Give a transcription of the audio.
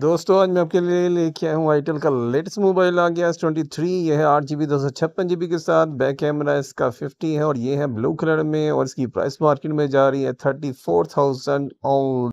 दोस्तों आज मैं आपके लिए लेके आया हूँ आईटेल का लेटेस्ट मोबाइल आ गया एस ट्वेंटी थ्री ये है आठ जी बी दो सौ छप्पन जी बी के साथ बैक कैमरा इसका फिफ्टी है और ये है ब्लू कलर में और इसकी प्राइस मार्केट में जा रही है थर्टी फोर थाउजेंड और